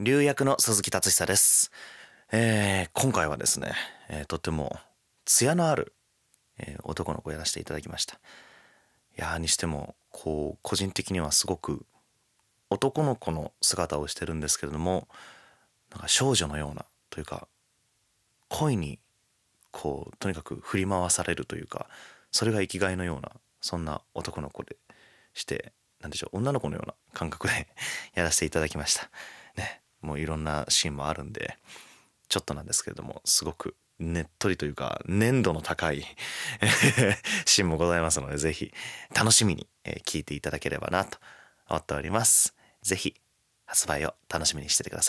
留役の鈴木達久です、えー、今回はですね、えー、とても艶のある、えー、男の子やらせていただきましたいやにしてもこう個人的にはすごく男の子の姿をしてるんですけれどもなんか少女のようなというか恋にこうとにかく振り回されるというかそれが生きがいのようなそんな男の子でして何でしょう女の子のような感覚で やらせていただきました。もういろんなシーンもあるんでちょっとなんですけれどもすごくねっとりというか粘度の高い シーンもございますのでぜひ楽しみに聞いていただければなと思っております。ぜひ発売を楽しみにしててください。